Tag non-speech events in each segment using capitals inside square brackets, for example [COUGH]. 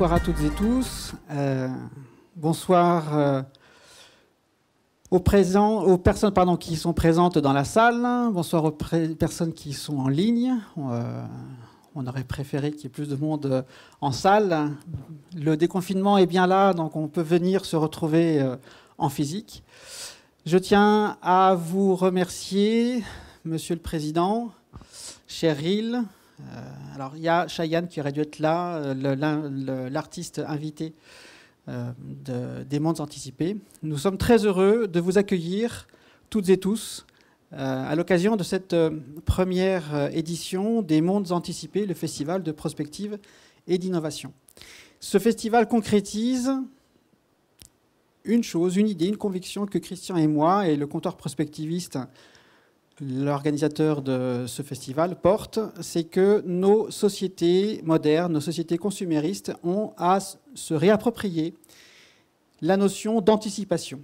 bonsoir à toutes et tous. Euh, bonsoir euh, aux, aux personnes pardon, qui sont présentes dans la salle. Bonsoir aux personnes qui sont en ligne. Euh, on aurait préféré qu'il y ait plus de monde en salle. Le déconfinement est bien là, donc on peut venir se retrouver en physique. Je tiens à vous remercier, Monsieur le Président, Cheryl, euh, alors, il y a Cheyenne qui aurait dû être là, euh, l'artiste invité euh, des mondes anticipés. Nous sommes très heureux de vous accueillir toutes et tous à l'occasion de cette première édition des mondes anticipés, le festival de prospective et d'innovation. Ce festival concrétise une chose, une idée, une conviction que Christian et moi et le comptoir prospectiviste l'organisateur de ce festival porte, c'est que nos sociétés modernes, nos sociétés consuméristes ont à se réapproprier la notion d'anticipation.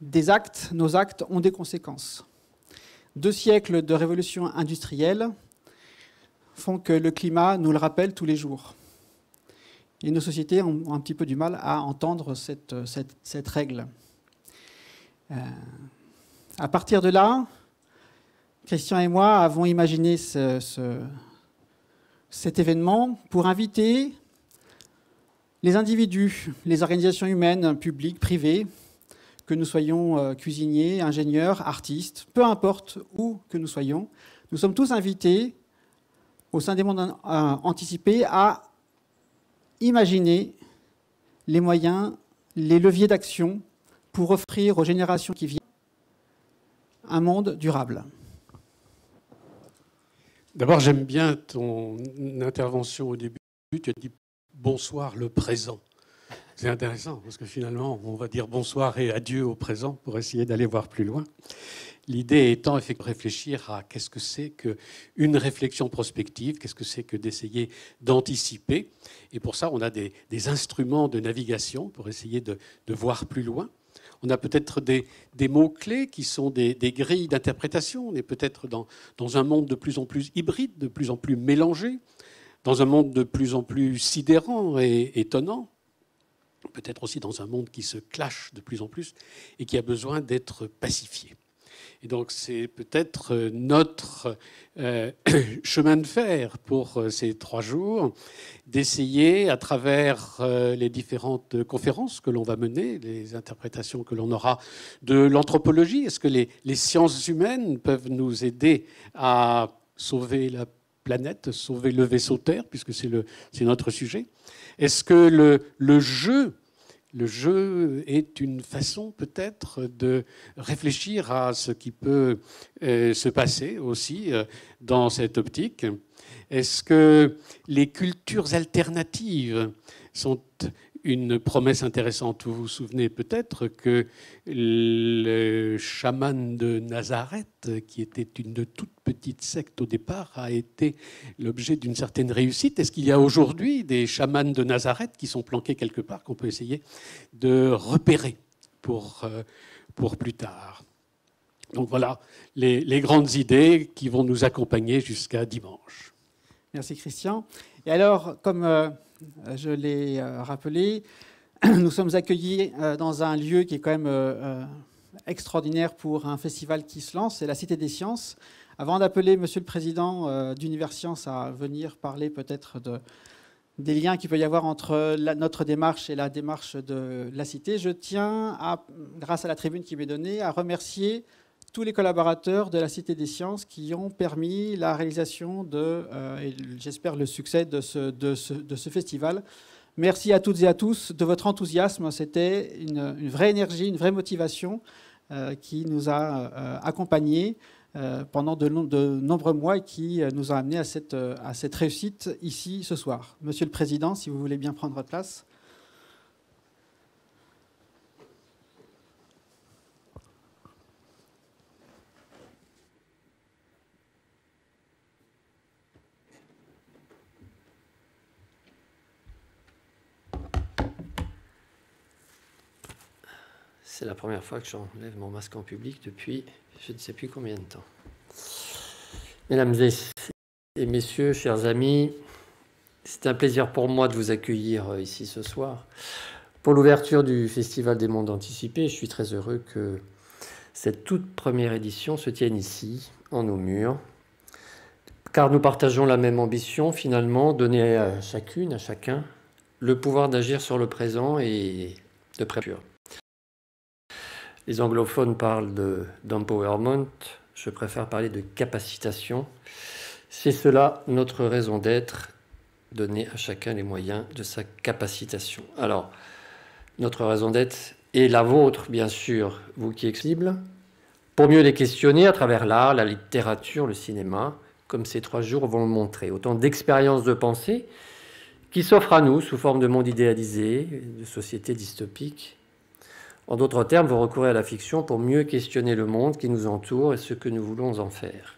Des actes, nos actes ont des conséquences. Deux siècles de révolution industrielle font que le climat nous le rappelle tous les jours. Et nos sociétés ont un petit peu du mal à entendre cette, règle. Euh, à partir de là, Christian et moi avons imaginé cet événement pour inviter les individus, les organisations humaines, publiques, privées, que nous soyons euh, cuisiniers, ingénieurs, artistes, peu importe où que nous soyons, nous sommes tous invités au sein des mondes euh, anticipés à imaginer les moyens, les leviers d'action pour offrir aux générations qui viennent un monde durable. D'abord, j'aime bien ton intervention au début. Tu as dit bonsoir le présent. C'est intéressant parce que finalement, on va dire bonsoir et adieu au présent pour essayer d'aller voir plus loin. L'idée étant de réfléchir à qu'est-ce que c'est qu'une réflexion prospective, qu'est-ce que c'est que d'essayer d'anticiper. Et pour ça, on a des, instruments de navigation pour essayer de voir plus loin on a peut-être des, mots-clés qui sont des, grilles d'interprétation. On est peut-être dans, dans, un monde de plus en plus hybride, de plus en plus mélangé, dans un monde de plus en plus sidérant et étonnant, peut-être aussi dans un monde qui se clash de plus en plus et qui a besoin d'être pacifié. Et donc c'est peut-être euh, notre euh, [CLEARS THROAT] chemin de fer pour euh, ces trois jours, d'essayer à travers les différentes conférences que l'on va mener, les interprétations que l'on aura de l'anthropologie. Est-ce que les, sciences humaines peuvent nous aider à sauver la planète, sauver le vaisseau Terre, puisque c'est notre sujet Est-ce que le, le jeu le jeu est une façon peut-être de réfléchir à ce qui peut euh, se passer aussi euh, dans cette optique. Est-ce que les cultures alternatives sont une promesse intéressante. Vous vous souvenez peut-être que le chaman de Nazareth, qui était une toute petite secte au départ, a été l'objet d'une certaine réussite. Est-ce qu'il y a aujourd'hui des chamans de Nazareth qui sont planqués quelque part, qu'on peut essayer de repérer pour, euh, pour plus tard Donc voilà les, grandes idées qui vont nous accompagner jusqu'à dimanche. Merci Christian. Et alors, comme... Euh, euh, je l'ai euh, rappelé. [CLEARS THROAT] Nous sommes accueillis euh, dans un lieu qui est quand même extraordinaire pour un festival qui se lance, c'est la Cité des Sciences. Avant d'appeler Monsieur le Président d'Univers Sciences à venir parler peut-être de, des liens qu'il peut y avoir entre notre démarche et la démarche de la Cité, je tiens, à, grâce à la tribune qui m'est donnée, à remercier tous les collaborateurs de la Cité des Sciences qui ont permis la réalisation de, euh, j'espère le succès de ce, festival. Merci à toutes et à tous de votre enthousiasme. C'était une, vraie énergie, une vraie motivation euh, qui nous a euh, accompagnés pendant de, nombreux mois et qui nous a amenés à cette, à cette réussite ici ce soir. Monsieur le Président, si vous voulez bien prendre votre place. C'est la première fois que j'enlève mon masque en public depuis je ne sais plus combien de temps. Mesdames et messieurs, chers amis, c'est un plaisir pour moi de vous accueillir euh, ici ce soir. Pour l'ouverture du Festival des Mondes Anticipés, je suis très heureux que cette toute première édition se tienne ici, en nos murs, car nous partageons la même ambition, finalement, donner à chacune, à chacun, le pouvoir d'agir sur le présent et de près les anglophones parlent d'empowerment, je préfère parler de capacitation. C'est cela notre raison d'être, donner à chacun les moyens de sa capacitation. Alors, notre raison d'être est la vôtre, bien sûr, vous qui excible, pour mieux les questionner à travers l'art, la littérature, le cinéma, comme ces trois jours vont le montrer. Autant d'expériences de pensée qui s'offrent à nous sous forme de monde idéalisé, de société dystopique, en d'autres termes, vous recourez à la fiction pour mieux questionner le monde qui nous entoure et ce que nous voulons en faire.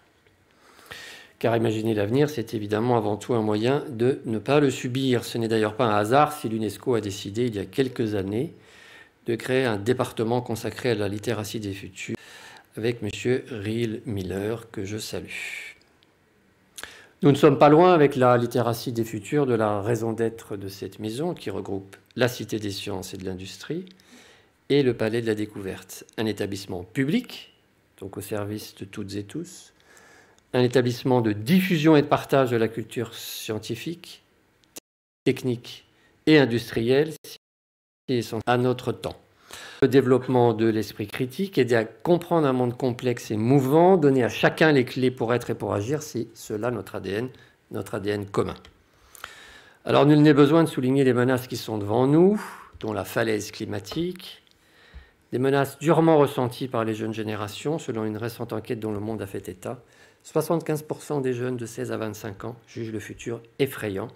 Car imaginer l'avenir, c'est évidemment avant tout un moyen de ne pas le subir. Ce n'est d'ailleurs pas un hasard si l'UNESCO a décidé il y a quelques années de créer un département consacré à la littératie des futurs avec M. Riel Miller, que je salue. Nous ne sommes pas loin avec la littératie des futurs de la raison d'être de cette maison qui regroupe la Cité des sciences et de l'industrie, et le Palais de la Découverte. Un établissement public, donc au service de toutes et tous, un établissement de diffusion et de partage de la culture scientifique, technique et industrielle qui sont à notre temps. Le développement de l'esprit critique, aider à comprendre un monde complexe et mouvant, donner à chacun les clés pour être et pour agir, c'est cela notre ADN, notre ADN commun. Alors nul n'est besoin de souligner les menaces qui sont devant nous, dont la falaise climatique, des menaces durement ressenties par les jeunes générations, selon une récente enquête dont le monde a fait état. 75% des jeunes de 16 à 25 ans jugent le futur effrayant,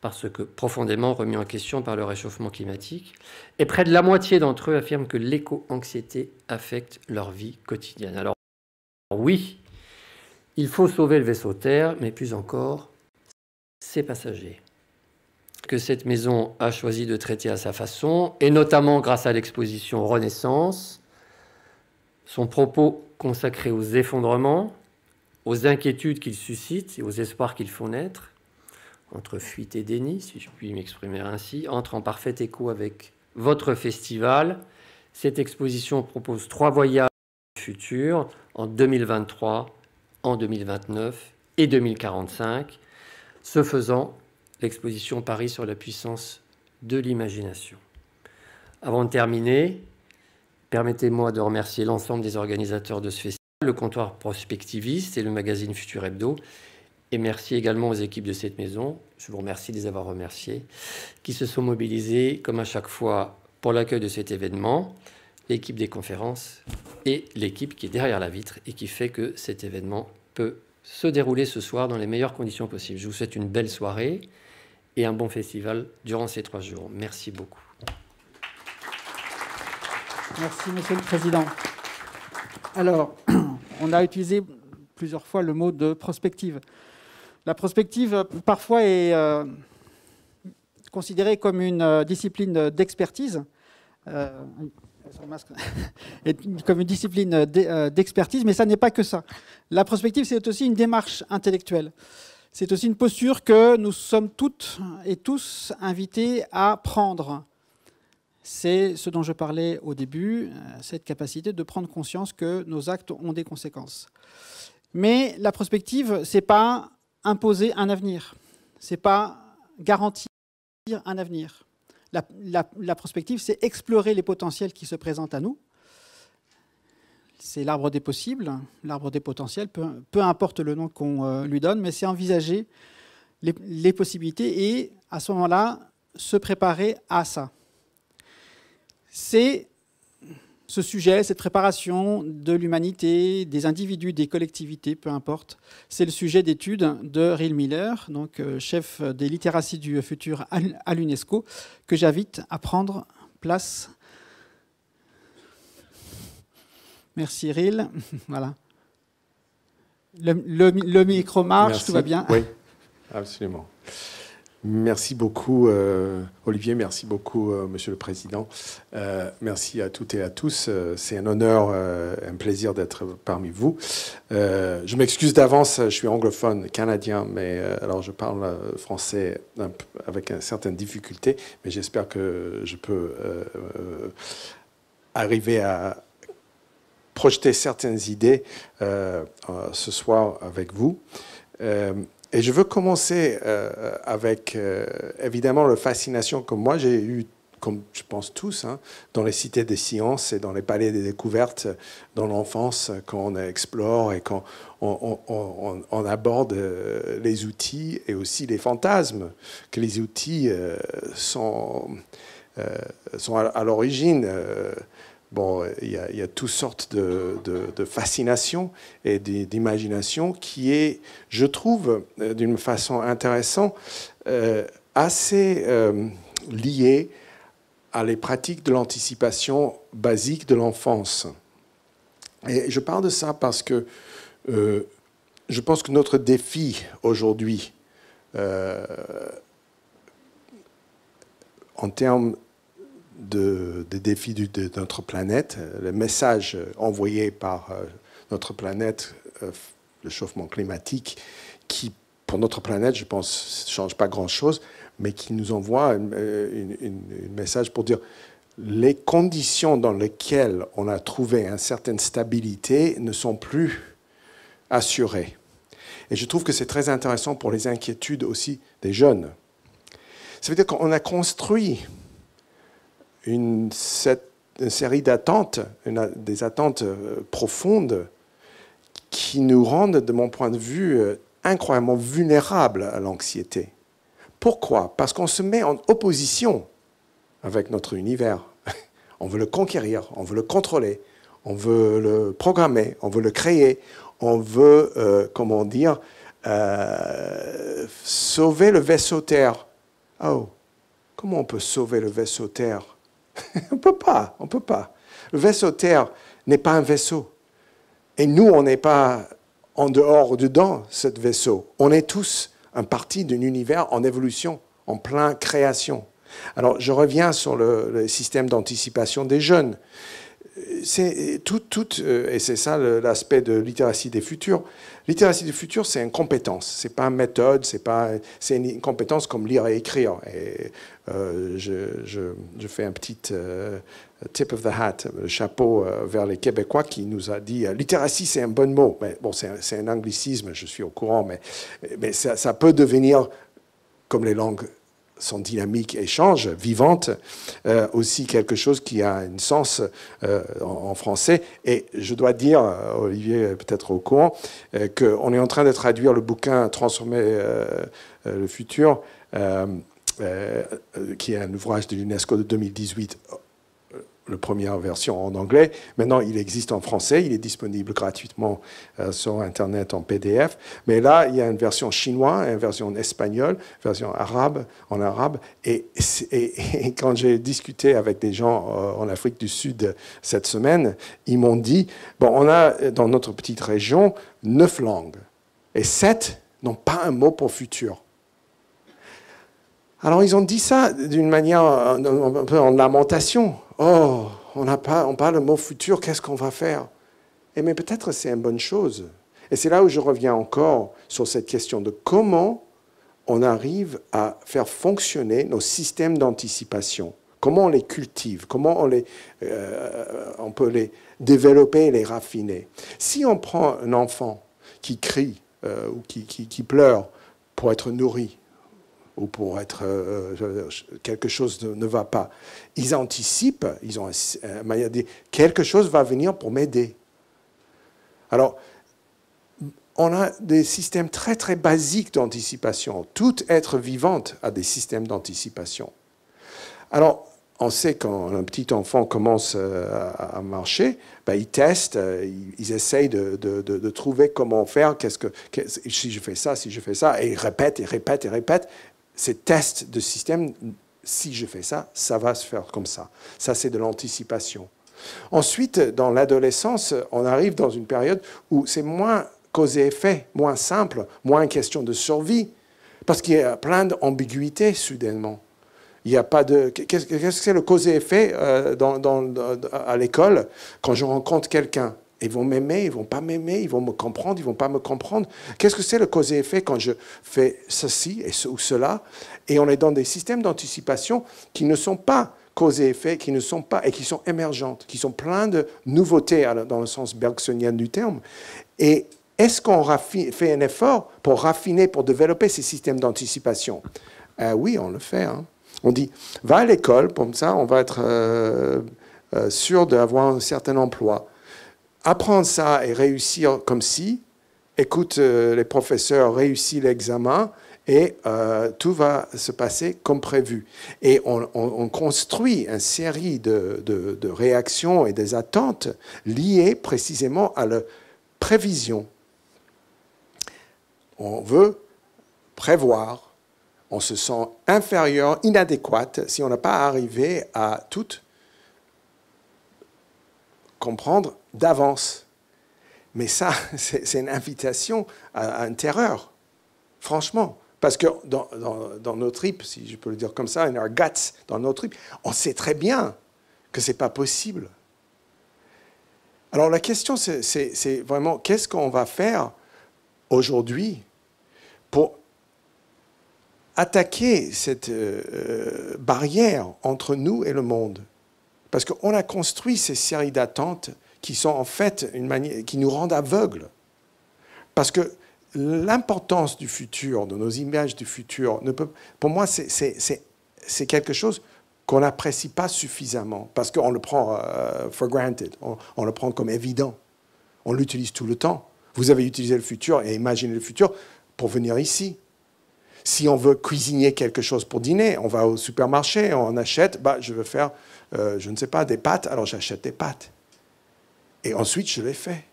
parce que profondément remis en question par le réchauffement climatique, et près de la moitié d'entre eux affirment que l'éco-anxiété affecte leur vie quotidienne. Alors oui, il faut sauver le vaisseau Terre, mais plus encore, ses passagers que cette maison a choisi de traiter à sa façon, et notamment grâce à l'exposition Renaissance, son propos consacré aux effondrements, aux inquiétudes qu'il suscite et aux espoirs qu'il font naître, entre fuite et déni, si je puis m'exprimer ainsi, entre en parfait écho avec votre festival. Cette exposition propose trois voyages futurs en 2023, en 2029 et 2045. se faisant, l'exposition Paris sur la puissance de l'imagination. Avant de terminer, permettez-moi de remercier l'ensemble des organisateurs de ce festival, le comptoir prospectiviste et le magazine Futur Hebdo. Et merci également aux équipes de cette maison, je vous remercie de les avoir remerciées, qui se sont mobilisés, comme à chaque fois, pour l'accueil de cet événement, l'équipe des conférences et l'équipe qui est derrière la vitre et qui fait que cet événement peut se dérouler ce soir dans les meilleures conditions possibles. Je vous souhaite une belle soirée et un bon festival durant ces trois jours. Merci beaucoup. Merci, Monsieur le Président. Alors, [CLEARS THROAT] on a utilisé plusieurs fois le mot de prospective. La prospective, parfois, est euh, considérée comme une euh, discipline d'expertise. Euh, [LAUGHS] comme une discipline d'expertise, mais ça n'est pas que ça. La prospective, c'est aussi une démarche intellectuelle. C'est aussi une posture que nous sommes toutes et tous invités à prendre. C'est ce dont je parlais au début, euh, cette capacité de prendre conscience que nos actes ont des conséquences. Mais la prospective, c'est pas imposer un avenir, Ce n'est pas garantir un avenir. La, la prospective, c'est explorer les potentiels qui se présentent à nous, c'est l'arbre des possibles, l'arbre des potentiels, peu, importe le nom qu'on euh, lui donne, mais c'est envisager les, possibilités et à ce moment-là se préparer à ça. C'est ce sujet, cette préparation de l'humanité, des individus, des collectivités, peu importe. C'est le sujet d'étude de Ril Miller, donc euh, chef des littératies du futur à l'UNESCO, que j'invite à prendre place Merci Cyril. [LAUGHS] voilà. Le, micro marche, tout va bien Oui, [LAUGHS] absolument. Merci beaucoup, euh, Olivier. Merci beaucoup, euh, Monsieur le Président. Euh, merci à toutes et à tous. C'est un honneur, un plaisir d'être parmi vous. je m'excuse d'avance. Je suis anglophone canadien, mais alors je parle français avec une certaine difficulté, mais j'espère que je peux arriver à projeter certaines idées euh, euh, ce soir avec vous. Euh, et je veux commencer avec évidemment la fascination que moi j'ai eue, comme je pense tous, hein, dans les cités des sciences et dans les palais des découvertes, dans l'enfance, quand on explore et quand on, aborde les outils et aussi les fantasmes, que les outils sont, sont à, à l'origine bon, il y, a toutes sortes de, de, fascinations et d'imagination qui est, je trouve, euh, d'une façon intéressante, euh, assez euh, lié à les pratiques de l'anticipation basique de l'enfance. Et je parle de ça parce que je pense que notre défi aujourd'hui, en termes des défis de notre planète, euh, le message euh, envoyé par euh, notre planète, le chauffement climatique, qui pour notre planète, je pense, ne change pas grand-chose, mais qui nous envoie un message pour dire les conditions dans lesquelles on a trouvé une certaine stabilité ne sont plus assurées. Et je trouve que c'est très intéressant pour les inquiétudes aussi des jeunes. Ça veut dire qu'on a construit une, série d'attentes, des attentes euh, profondes qui nous rendent, de mon point de vue, euh, incroyablement vulnérables à l'anxiété. Pourquoi Parce qu'on se met en opposition avec notre univers. [LAUGHS] On veut le conquérir, on veut le contrôler, on veut le programmer, on veut le créer, on veut, euh, comment dire, sauver le vaisseau Terre. Oh, comment on peut sauver le vaisseau Terre [LAUGHS] on peut pas, on peut pas. Le vaisseau Terre n'est pas un vaisseau. Et nous, on n'est pas en dehors ou dedans, ce vaisseau. On est tous un parti d'un univers en évolution, en plein création. Alors, je reviens sur le système d'anticipation des jeunes c'est euh, tout, tout, euh, et c'est ça l'aspect de littératie des futurs. Littératie des futurs, c'est une compétence, c'est pas une méthode, c'est pas, c'est une compétence comme lire et écrire. Et euh, je, je, je, fais un petit tip of the hat, le chapeau vers les Québécois qui nous a dit littératie, c'est un bon mot. Mais bon, c'est un anglicisme, je suis au courant, mais, mais ça peut devenir comme les langues son dynamique échange vivante, euh, aussi quelque chose qui a un sens euh, en, français. Et je dois dire, Olivier peut-être au courant, euh, qu'on est en train de traduire le bouquin Transformer le futur, qui est un ouvrage de l'UNESCO de 2018 la première version en anglais. Maintenant, il existe en français. Il est disponible gratuitement euh, sur Internet en PDF. Mais là, il y a une version chinoise, une version espagnole, une version arabe, en arabe. Et, [LAUGHS] quand j'ai discuté avec des gens euh, en Afrique du Sud cette semaine, ils m'ont dit, bon, on a dans notre petite région neuf langues. Et sept n'ont pas un mot pour futur. Alors ils ont dit ça d'une manière euh, un peu en lamentation. Oh, on, parle de mot futur, qu'est-ce qu'on va faire eh, mais peut-être c'est une bonne chose. Et c'est là où je reviens encore sur cette question de comment on arrive à faire fonctionner nos systèmes d'anticipation. Comment on les cultive, comment on, euh, peut les développer et les raffiner. Si on prend un enfant qui crie euh, ou qui pleure pour être nourri, ou pour être euh, quelque chose ne, va pas. Ils anticipent, ils ont une manière de quelque chose va venir pour m'aider. Alors, on a des systèmes très très basiques d'anticipation. Tout être vivante a des systèmes d'anticipation. Alors, on sait quand un petit enfant commence euh, à marcher, ben, ils testent, euh, ils essayent de, de, trouver comment faire, qu'est-ce que, si je fais ça, si je fais ça, et ils répète, et répète, et répète, ces tests de système, si je fais ça, ça va se faire comme ça. Ça, c'est de l'anticipation. Ensuite, dans l'adolescence, on arrive dans une période où c'est moins cause et effet, moins simple, moins question de survie, parce qu'il y a plein d'ambiguïtés soudainement. Il n'y a pas de. Qu'est-ce que c'est le cause et effet euh, dans, à l'école quand je rencontre quelqu'un ils vont m'aimer, ils vont pas m'aimer, ils vont me comprendre, ils vont pas me comprendre. Qu'est-ce que c'est le cause et effet quand je fais ceci et ou cela Et on est dans des systèmes d'anticipation qui ne sont pas cause et effet, qui ne sont pas et qui sont émergentes, qui sont pleins de nouveautés dans le sens bergsonien du terme. Et est-ce qu'on fait un effort pour raffiner, pour développer ces systèmes d'anticipation euh, Oui, on le fait. Hein. On dit, va à l'école, comme ça, on va être euh, euh, sûr d'avoir un certain emploi apprendre ça et réussir comme si, écoute euh, les professeurs, réussis l'examen et euh, tout va se passer comme prévu. Et on, construit une série de, réactions et des attentes liées précisément à la prévision. On veut prévoir, on se sent inférieur, inadéquat, si on n'a pas arrivé à tout comprendre d'avance. Mais ça, [LAUGHS] c'est une invitation à, une terreur, franchement. Parce que dans, nos tripes, si je peux le dire comme ça, in our guts, dans nos tripes, on sait très bien que ce n'est pas possible. Alors la question, c'est vraiment qu'est-ce qu'on va faire aujourd'hui pour attaquer cette euh, barrière entre nous et le monde Parce qu'on a construit ces séries d'attentes qui sont en fait une manière, qui nous rendent aveugles. Parce que l'importance du futur, de nos images du futur, ne peut, pour moi, c'est quelque chose qu'on n'apprécie pas suffisamment, parce qu'on le prend euh, for granted, on, le prend comme évident, on l'utilise tout le temps. Vous avez utilisé le futur et imaginé le futur pour venir ici. Si on veut cuisiner quelque chose pour dîner, on va au supermarché, on achète, bah, je veux faire, euh, je ne sais pas, des pâtes, alors j'achète des pâtes. Et ensuite, je l'ai fait.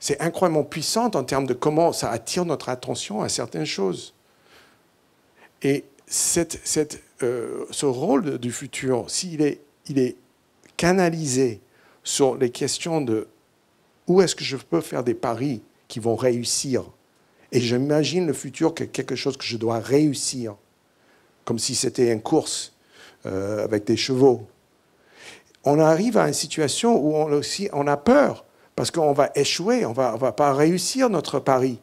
C'est incroyablement puissant en termes de comment ça attire notre attention à certaines choses. Et cette, euh, ce rôle du futur, s'il est, il est canalisé sur les questions de où est-ce que je peux faire des paris qui vont réussir, et j'imagine le futur que quelque chose que je dois réussir, comme si c'était une course euh, avec des chevaux on arrive à une situation où on, a peur, parce qu'on va échouer, on va, ne va pas réussir notre pari.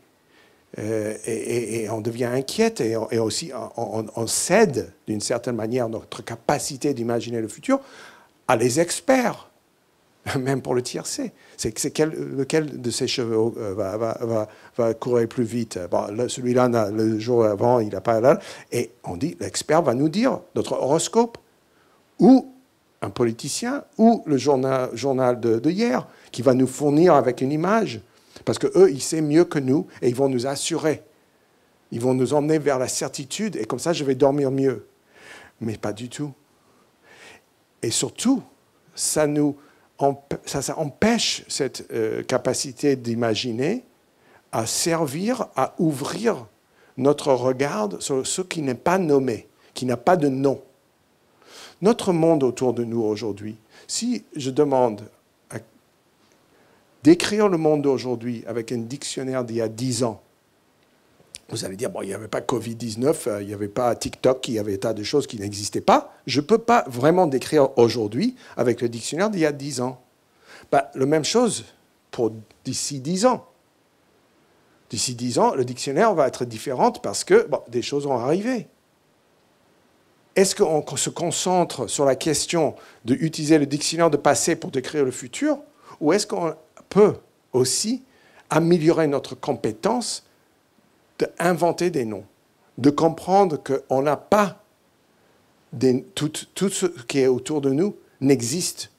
Euh, et, on devient inquiète et, aussi on, cède d'une certaine manière notre capacité d'imaginer le futur à les experts, [LAUGHS] même pour le tiercé. C'est lequel de ces chevaux euh, va, courir plus vite Celui-là, le jour avant, il n'a pas là. Et on dit, l'expert va nous dire notre horoscope. Ou un politicien ou le journal, journal de, hier qui va nous fournir avec une image, parce que eux, ils savent mieux que nous et ils vont nous assurer. Ils vont nous emmener vers la certitude et comme ça, je vais dormir mieux. Mais pas du tout. Et surtout, ça nous ça, empêche cette euh, capacité d'imaginer à servir, à ouvrir notre regard sur ce qui n'est pas nommé, qui n'a pas de nom. Notre monde autour de nous aujourd'hui, si je demande d'écrire le monde d'aujourd'hui avec un dictionnaire d'il y a 10 ans, vous allez dire, bon, il n'y avait pas Covid-19, euh, il n'y avait pas TikTok, il y avait tas de choses qui n'existaient pas. Je ne peux pas vraiment décrire aujourd'hui avec le dictionnaire d'il y a 10 ans. Le bah, la même chose pour d'ici 10 ans. D'ici 10 ans, le dictionnaire va être différent parce que des choses ont arrivé est-ce qu'on se concentre sur la question d'utiliser le dictionnaire de passé pour décrire le futur ou est-ce qu'on peut aussi améliorer notre compétence d'inventer des noms, de comprendre qu'on n'a pas des, tout, tout, ce qui est autour de nous n'existe,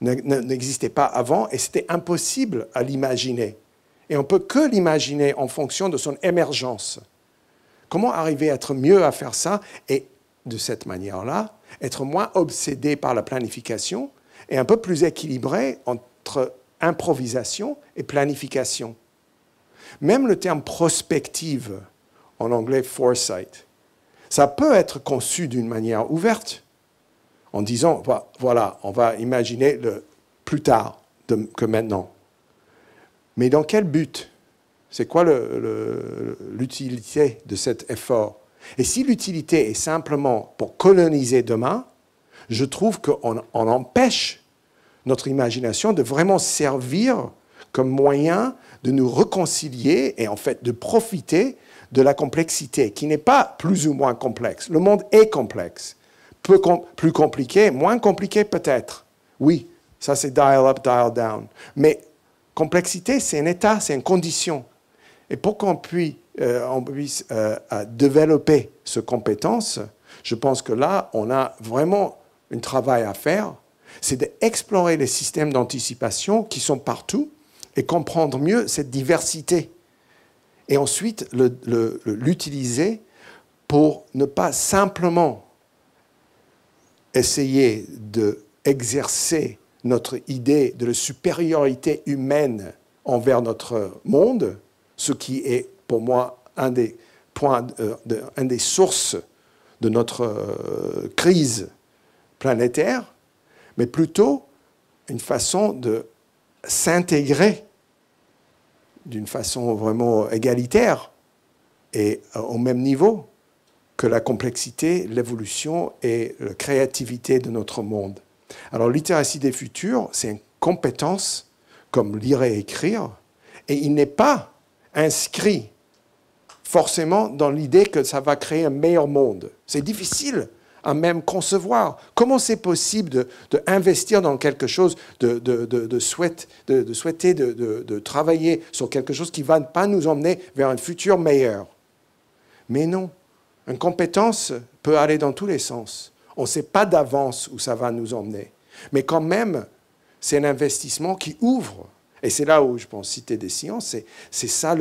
n'existait pas avant et c'était impossible à l'imaginer. Et on peut que l'imaginer en fonction de son émergence. Comment arriver à être mieux à faire ça et de cette manière-là, être moins obsédé par la planification et un peu plus équilibré entre improvisation et planification. Même le terme prospective, en anglais foresight, ça peut être conçu d'une manière ouverte, en disant, voilà, on va imaginer le plus tard que maintenant. Mais dans quel but C'est quoi l'utilité de cet effort et si l'utilité est simplement pour coloniser demain, je trouve qu'on on empêche notre imagination de vraiment servir comme moyen de nous réconcilier et en fait de profiter de la complexité, qui n'est pas plus ou moins complexe. Le monde est complexe. plus compliqué, moins compliqué peut-être. Oui, ça c'est dial up, dial down. Mais complexité, c'est un état, c'est une condition. Et pour qu'on puisse euh, on puisse euh, développer ces compétences, je pense que là, on a vraiment un travail à faire. C'est d'explorer les systèmes d'anticipation qui sont partout et comprendre mieux cette diversité. Et ensuite, l'utiliser pour ne pas simplement essayer d'exercer notre idée de la supériorité humaine envers notre monde, ce qui est pour moi un des points, euh, des sources de notre euh, crise planétaire, mais plutôt une façon de s'intégrer d'une façon vraiment égalitaire et euh, au même niveau que la complexité, l'évolution et la créativité de notre monde. Alors littératie des futurs, c'est une compétence comme lire et écrire, et il n'est pas inscrit forcément dans l'idée que ça va créer un meilleur monde. C'est difficile à même concevoir. Comment c'est possible de, dans quelque chose, de, de, de souhaiter, de, travailler sur quelque chose qui ne va pas nous emmener vers un futur meilleur Mais non, une compétence peut aller dans tous les sens. On ne sait pas d'avance où ça va nous emmener. Mais quand même, c'est un investissement qui ouvre et c'est là où je pense citer des sciences, c'est ça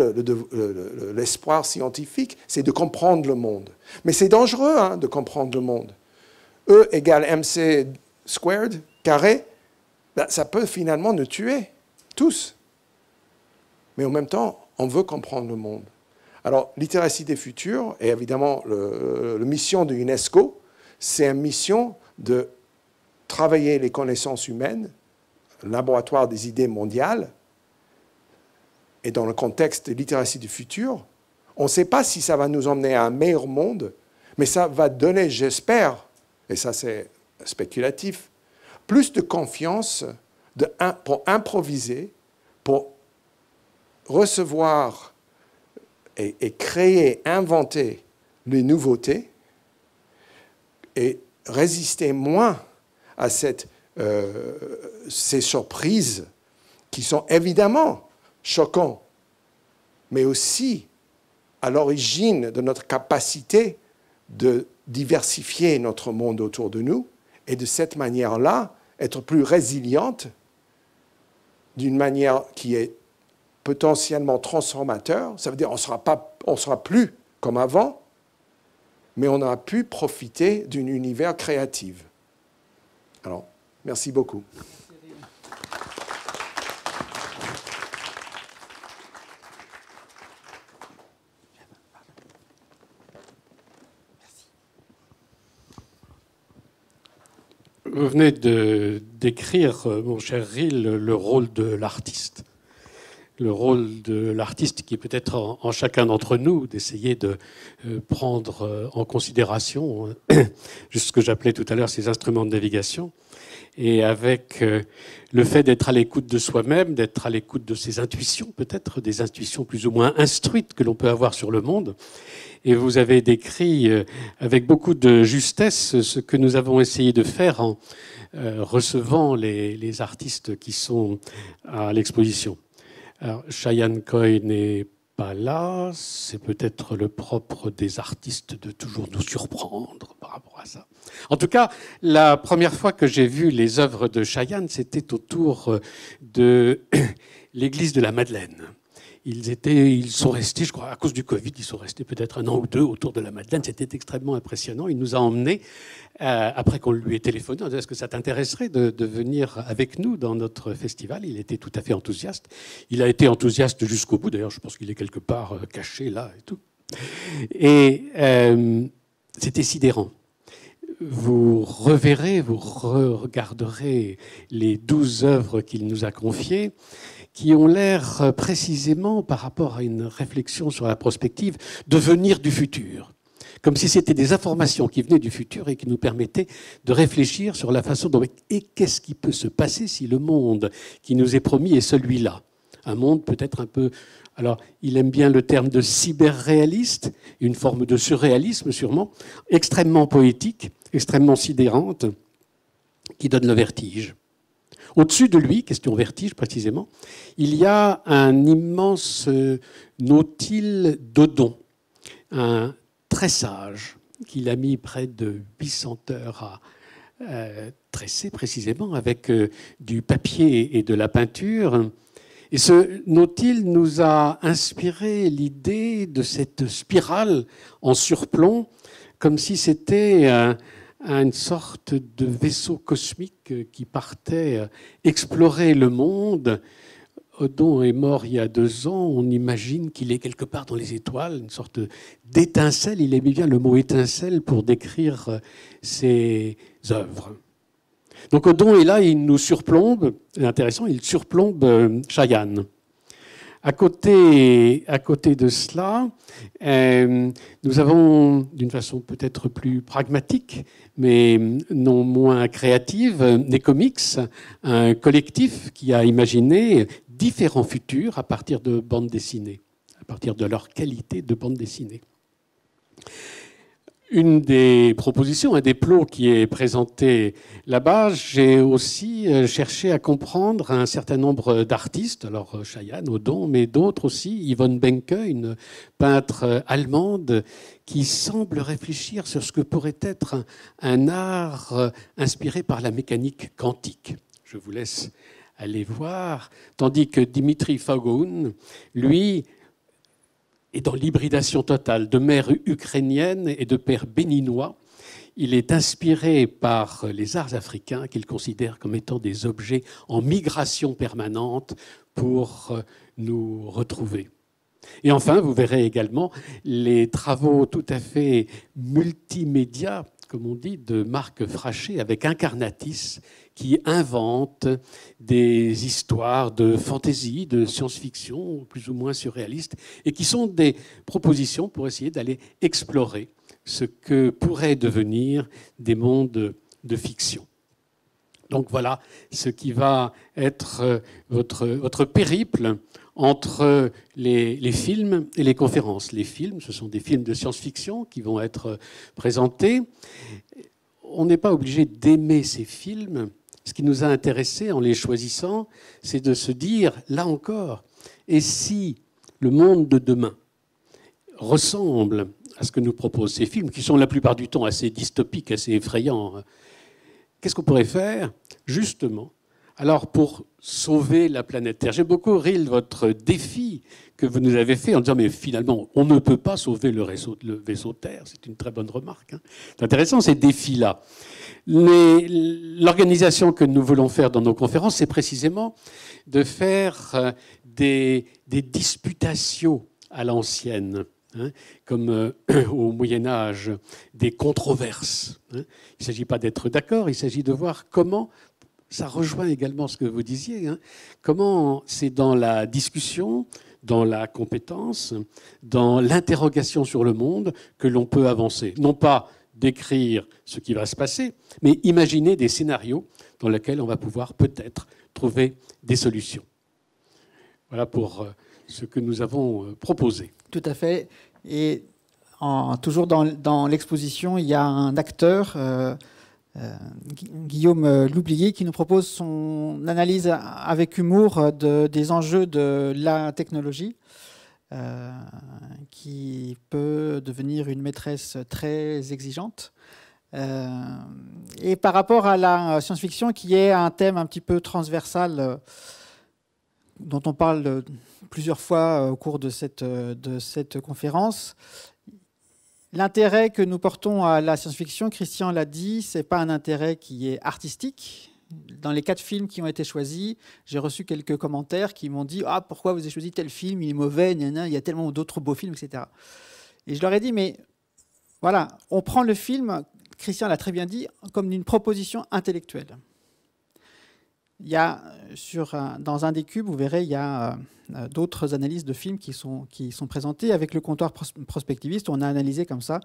l'espoir scientifique, c'est de comprendre le monde. Mais c'est dangereux hein, de comprendre le monde. E égale mc squared, carré, ben, ça peut finalement nous tuer, tous. Mais en même temps, on veut comprendre le monde. Alors, littératie des futurs, et évidemment, le, mission de l'UNESCO, c'est une mission de travailler les connaissances humaines laboratoire des idées mondiales, et dans le contexte de littératie du futur, on ne sait pas si ça va nous emmener à un meilleur monde, mais ça va donner, j'espère, et ça c'est spéculatif, plus de confiance pour improviser, pour recevoir et, créer, inventer les nouveautés et résister moins à cette euh, ces surprises qui sont évidemment choquantes, mais aussi à l'origine de notre capacité de diversifier notre monde autour de nous et de cette manière-là être plus résiliente d'une manière qui est potentiellement transformateur. Ça veut dire on sera pas, on sera plus comme avant, mais on aura pu profiter d'un univers créatif. Merci beaucoup. Vous venez de décrire, mon cher Ril, le rôle de l'artiste le rôle de l'artiste qui est peut-être en, chacun d'entre nous, d'essayer de euh, prendre euh, en considération hein, [CLEARS THROAT] ce que j'appelais tout à l'heure ces instruments de navigation, et avec euh, le fait d'être à l'écoute de soi-même, d'être à l'écoute de ses intuitions, peut-être des intuitions plus ou moins instruites que l'on peut avoir sur le monde. Et vous avez décrit avec beaucoup de justesse ce que nous avons essayé de faire en recevant les artistes qui sont à l'exposition. Alors, Cheyenne Coy n'est pas là, c'est peut-être le propre des artistes de toujours nous surprendre par rapport à ça. En tout cas, la première fois que j'ai vu les œuvres de Cheyenne, c'était autour euh, de [CLEARS THROAT] l'église de la Madeleine. Ils, étaient, ils sont restés, je crois, à cause du Covid, ils sont restés peut-être un an ou deux autour de la Madeleine. C'était extrêmement impressionnant. Il nous a emmenés, euh, après qu'on lui ait téléphoné, on dit, est-ce que ça t'intéresserait de, de, venir avec nous dans notre festival Il était tout à fait enthousiaste. Il a été enthousiaste jusqu'au bout. D'ailleurs, je pense qu'il est quelque part euh, caché là et tout. Et euh, c'était sidérant vous reverrez, vous regarderez les douze œuvres qu'il nous a confiées, qui ont l'air euh, précisément, par rapport à une réflexion sur la prospective, de venir du futur. Comme si c'était des informations qui venaient du futur et qui nous permettaient de réfléchir sur la façon dont... Et qu'est-ce qui peut se passer si le monde qui nous est promis est celui-là Un monde peut-être un peu... Alors, il aime bien le terme de cyberréaliste, une forme de surréalisme sûrement, extrêmement poétique, extrêmement sidérante, qui donne le vertige. Au-dessus de lui, question vertige précisément, il y a un immense euh, nautile Dodon, un très sage, qu'il a mis près de 800 heures à euh, tresser précisément avec euh, du papier et de la peinture. Et ce nautile nous a inspiré l'idée de cette spirale en surplomb, comme si c'était... un à une sorte de vaisseau cosmique qui partait explorer le monde. Odon est mort il y a deux ans, on imagine qu'il est quelque part dans les étoiles, une sorte d'étincelle. Il aimait bien le mot étincelle pour décrire ses œuvres. Donc Odon est là, il nous surplombe, c'est intéressant, il surplombe euh, Cheyenne. À côté, à côté de cela, euh, nous avons, d'une façon peut-être plus pragmatique, mais non moins créative, des comics, un collectif qui a imaginé différents futurs à partir de bandes dessinées, à partir de leur qualité de bande dessinée une des propositions, un des plots qui est présenté là-bas, j'ai aussi euh, cherché à comprendre un certain nombre d'artistes, alors euh, Cheyenne, Odon, mais d'autres aussi, Yvonne Benke, une peintre euh, allemande qui semble réfléchir sur ce que pourrait être un, un art inspiré par la mécanique quantique. Je vous laisse aller voir, tandis que Dimitri Fagoun, lui, et dans l'hybridation totale de mère ukrainienne et de père béninois, il est inspiré par les arts africains qu'il considère comme étant des objets en migration permanente pour euh, nous retrouver. Et enfin, vous verrez également les travaux tout à fait multimédia, comme on dit, de Marc Frachet avec Incarnatis, qui inventent des histoires de fantaisie, de science-fiction, plus ou moins surréalistes, et qui sont des propositions pour essayer d'aller explorer ce que pourraient devenir des mondes de fiction. Donc voilà ce qui va être euh, votre, votre périple entre les, les, films et les conférences. Les films, ce sont des films de science-fiction qui vont être présentés. On n'est pas obligé d'aimer ces films, ce qui nous a intéressé en les choisissant, c'est de se dire, là encore, et si le monde de demain ressemble à ce que nous proposent ces films, qui sont la plupart du temps assez dystopiques, assez effrayants, hein, qu'est-ce qu'on pourrait faire, justement, alors, pour sauver la planète Terre, j'ai beaucoup ri votre défi que vous nous avez fait en disant, mais finalement, on ne peut pas sauver le, vaisseau Terre. C'est une très bonne remarque. Hein. C'est intéressant, ces défis-là. Mais L'organisation que nous voulons faire dans nos conférences, c'est précisément de faire euh, des, disputations à l'ancienne. Hein, comme euh, [CLEARS THROAT] au Moyen Âge, des controverses. Hein. Il ne s'agit pas d'être d'accord, il s'agit de voir comment ça rejoint également ce que vous disiez. Hein. Comment c'est dans la discussion, dans la compétence, dans l'interrogation sur le monde que l'on peut avancer. Non pas décrire ce qui va se passer, mais imaginer des scénarios dans lesquels on va pouvoir peut-être trouver des solutions. Voilà pour euh, ce que nous avons euh, proposé. Tout à fait. Et en, toujours dans, l'exposition, il y a un acteur. Euh, euh, Guillaume euh, Loublier qui nous propose son analyse avec humour des enjeux de la technologie euh, qui peut devenir une maîtresse très exigeante. et par rapport à la science-fiction qui est un thème un petit peu transversal dont on parle plusieurs fois au cours de cette conférence L'intérêt que nous portons à la science-fiction, Christian l'a dit, c'est pas un intérêt qui est artistique. Dans les quatre films qui ont été choisis, j'ai reçu quelques commentaires qui m'ont dit Ah, pourquoi vous avez choisi tel film Il est mauvais, il y a tellement d'autres beaux films, etc. Et je leur ai dit Mais voilà, on prend le film, Christian l'a très bien dit, comme une proposition intellectuelle il a euh, sur, dans un des cubes, vous verrez, il y a euh, euh, d'autres analyses de films qui sont, qui sont présentées. Avec le comptoir prospectiviste, on a analysé comme ça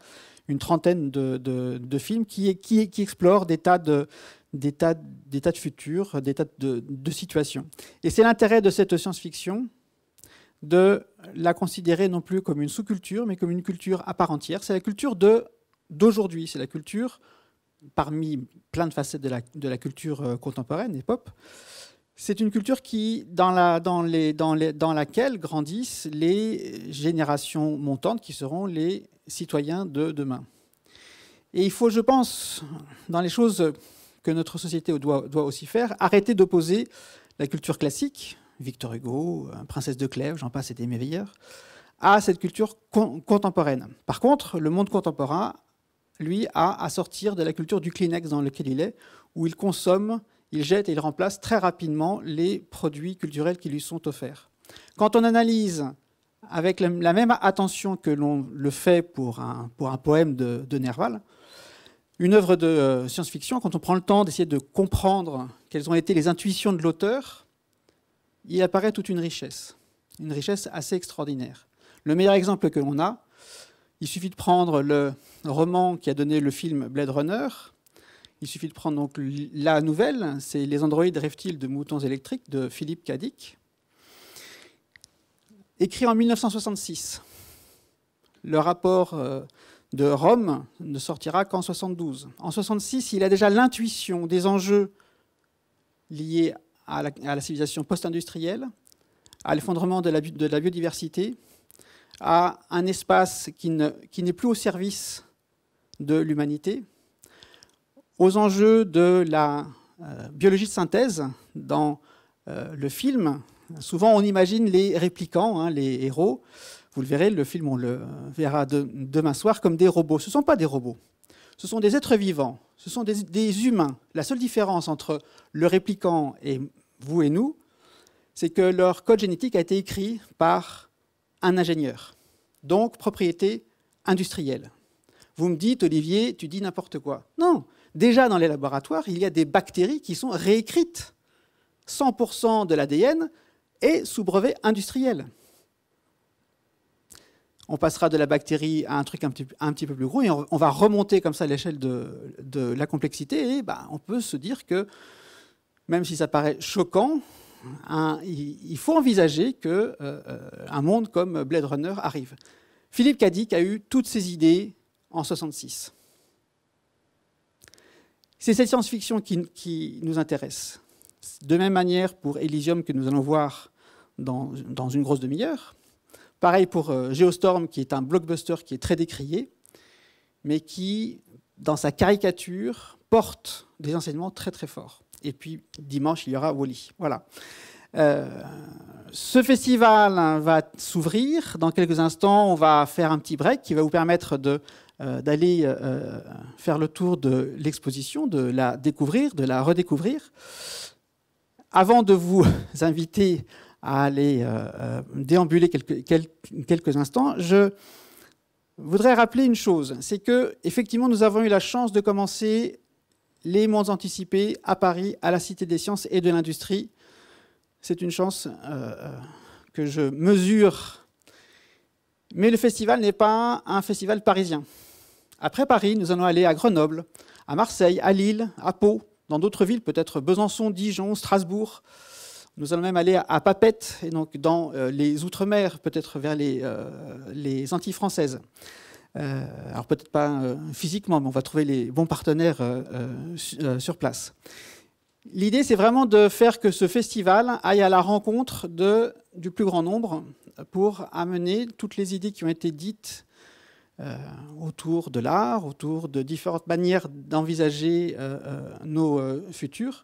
une trentaine de, films qui, qui, explorent des tas de, de futurs, des tas de, de situations. Et c'est l'intérêt de cette science-fiction de la considérer non plus comme une sous-culture, mais comme une culture à part entière. C'est la culture d'aujourd'hui, c'est la culture parmi plein de facettes de la, culture euh, contemporaine et pop. C'est une culture qui, dans, la, dans, les, dans, les, dans laquelle grandissent les générations montantes qui seront les citoyens de demain. Et il faut, je pense, dans les choses que notre société doit, doit aussi faire, arrêter d'opposer la culture classique, Victor Hugo, euh, Princesse de Clèves, j'en passe, c'était mes à cette culture contemporaine. Par contre, le monde contemporain lui, a à sortir de la culture du Kleenex dans lequel il est, où il consomme, il jette et il remplace très rapidement les produits culturels qui lui sont offerts. Quand on analyse avec la même attention que l'on le fait pour un, pour un poème de, de Nerval, une œuvre de euh, science-fiction, quand on prend le temps d'essayer de comprendre quelles ont été les intuitions de l'auteur, il apparaît toute une richesse, une richesse assez extraordinaire. Le meilleur exemple que l'on a, il suffit de prendre le roman qui a donné le film Blade Runner. Il suffit de prendre donc la nouvelle, c'est Les androïdes rêvent-ils de moutons électriques de Philippe Cadic, écrit en 1966. Le rapport euh, de Rome ne sortira qu'en 72. En 66, il a déjà l'intuition des enjeux liés à la, civilisation post-industrielle, à l'effondrement de la biodiversité, à un espace qui n'est plus au service de l'humanité, aux enjeux de la euh, biologie de synthèse dans euh, le film. Souvent, on imagine les réplicants, hein, les héros. Vous le verrez, le film, on le verra demain soir, comme des robots. Ce ne sont pas des robots. Ce sont des êtres vivants. Ce sont des, des humains. La seule différence entre le réplicant et vous et nous, c'est que leur code génétique a été écrit par un ingénieur, donc propriété industrielle. Vous me dites, Olivier, tu dis n'importe quoi. Non, déjà dans les laboratoires, il y a des bactéries qui sont réécrites. 100% de l'ADN est sous brevet industriel. On passera de la bactérie à un truc un petit, peu plus gros et on, va remonter comme ça l'échelle de, la complexité et bah, on peut se dire que même si ça paraît choquant, il faut envisager que euh, euh, un monde comme Blade Runner arrive. Philippe Cadic a eu toutes ces idées en 66. C'est cette science-fiction qui, nous intéresse. De même manière pour Elysium que nous allons voir dans, une grosse demi-heure. Pareil pour euh, Geostorm qui est un blockbuster qui est très décrié, mais qui, dans sa caricature, porte des enseignements très très forts. Et puis dimanche, il y aura Wally. Voilà. Euh, ce festival hein, va s'ouvrir. Dans quelques instants, on va faire un petit break qui va vous permettre de euh, d'aller euh, faire le tour de l'exposition, de la découvrir, de la redécouvrir. Avant de vous [LAUGHS] inviter à aller déambuler quelques, quelques instants, je voudrais rappeler une chose, c'est que effectivement nous avons eu la chance de commencer les mondes anticipés à Paris, à la Cité des sciences et de l'industrie. C'est une chance euh, euh, que je mesure. Mais le festival n'est pas un festival parisien. Après Paris, nous allons aller à Grenoble, à Marseille, à Lille, à Pau, dans d'autres villes, peut-être Besançon, Dijon, Strasbourg. Nous allons même aller à Papette, et donc dans euh, les Outre-mer, peut-être vers les Antilles françaises. Euh, alors peut-être pas euh, physiquement, mais on va trouver les bons partenaires euh, sur place. L'idée, c'est vraiment de faire que ce festival aille à la rencontre de, du plus grand nombre pour amener toutes les idées qui ont été dites autour de l'art, autour de différentes manières d'envisager nos futurs.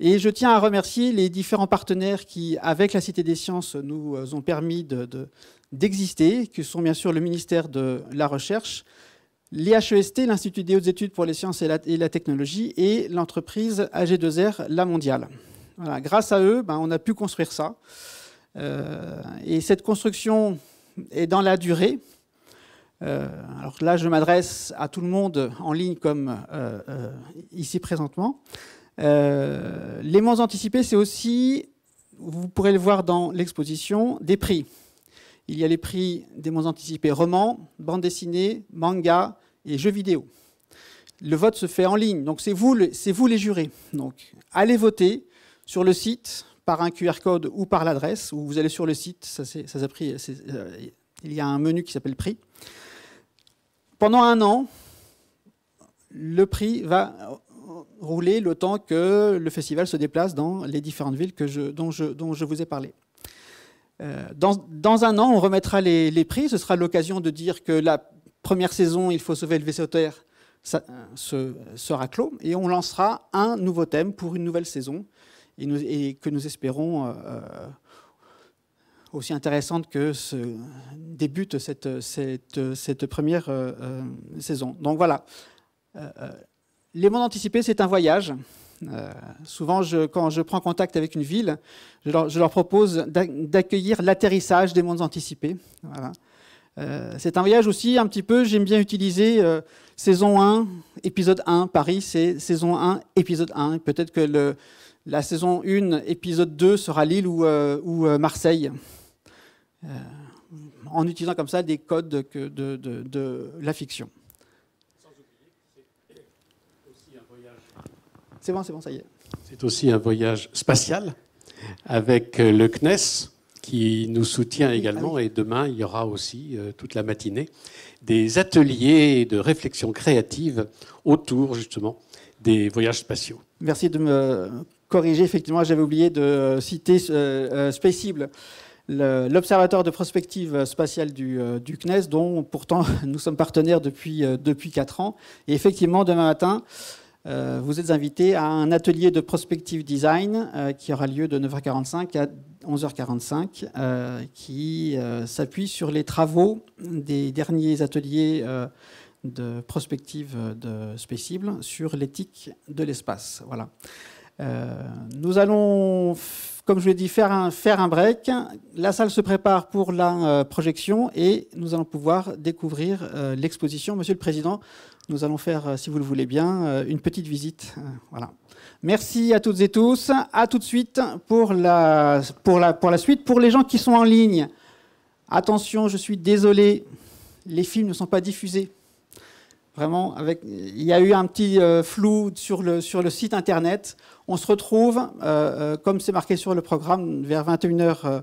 Et je tiens à remercier les différents partenaires qui, avec la Cité des Sciences, nous ont permis de, d'exister, que sont bien sûr le ministère de la Recherche, l'IHEST, l'Institut des hautes études pour les sciences et la, technologie, et l'entreprise AG2R, la mondiale. grâce à eux, ben, on a pu construire ça. Euh, et cette construction est dans la durée. Euh, alors là, je m'adresse à tout le monde en ligne comme euh, ici présentement. les mots anticipés, c'est aussi, vous pourrez le voir dans l'exposition, des prix il y a les prix des mots anticipés romans, bande dessinée, manga et jeux vidéo. Le vote se fait en ligne, donc c'est vous, c'est vous les jurés. Donc allez voter sur le site par un QR code ou par l'adresse, ou vous allez sur le site, ça, ça pris, euh, il y a un menu qui s'appelle prix. Pendant un an, le prix va rouler le temps que le festival se déplace dans les différentes villes que je, dont, je, dont je vous ai parlé. Euh, dans, un an, on remettra les, prix. Ce sera l'occasion de dire que la première saison, il faut sauver le vaisseau terre, euh, sera clos. Et on lancera un nouveau thème pour une nouvelle saison et, que nous espérons euh, aussi intéressante que ce, débute cette, cette, première saison. Donc voilà. les mondes anticipés, c'est un voyage. Euh, souvent, quand je prends contact avec une ville, je leur, propose d'accueillir l'atterrissage des mondes anticipés. Euh, c'est un voyage aussi un petit peu, j'aime bien utiliser euh, saison 1, épisode 1, Paris, c'est saison 1, épisode 1. Peut-être que la saison 1, épisode 2 sera Lille ou, Marseille en utilisant comme ça des codes de la fiction. C'est bon, c'est bon, ça y est. C'est aussi un voyage spatial avec euh, le CNES qui nous soutient ah également. Ah et demain, il y aura aussi, euh, toute la matinée, des ateliers de réflexion créative autour justement des voyages spatiaux. Merci de me corriger. Effectivement, j'avais oublié de citer euh, Spacible, cible l'observatoire de prospective spatiale du, CNES, dont pourtant [LAUGHS] nous sommes partenaires depuis, depuis 4 ans. Et effectivement, demain matin, euh, vous êtes invité à un atelier de prospective design euh, qui aura lieu de 9h45 à 11h45, euh, qui s'appuie sur les travaux des derniers ateliers de prospective de Spécible sur l'éthique de l'espace. Voilà. nous allons, comme je l'ai dit, faire un, faire un break. La salle se prépare pour la projection et nous allons pouvoir découvrir l'exposition. Monsieur le Président, nous allons faire, euh, si vous le voulez bien, euh, une petite visite. Euh, voilà. Merci à toutes et tous. À tout de suite pour la, pour la, pour la suite. Pour les gens qui sont en ligne, attention, je suis désolé, les films ne sont pas diffusés. Vraiment, avec, il y a eu un petit flou sur le, sur le site internet. On se retrouve, comme c'est marqué sur le programme, vers 21h. Euh,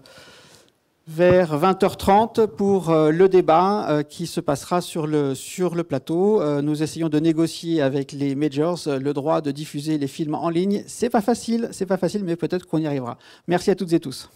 vers 20h30 pour euh, le débat euh, qui se passera sur le, sur le plateau. Euh, nous essayons de négocier avec les majors le droit de diffuser les films en ligne. C'est pas facile, c'est pas facile, mais peut-être qu'on y arrivera. Merci à toutes et tous.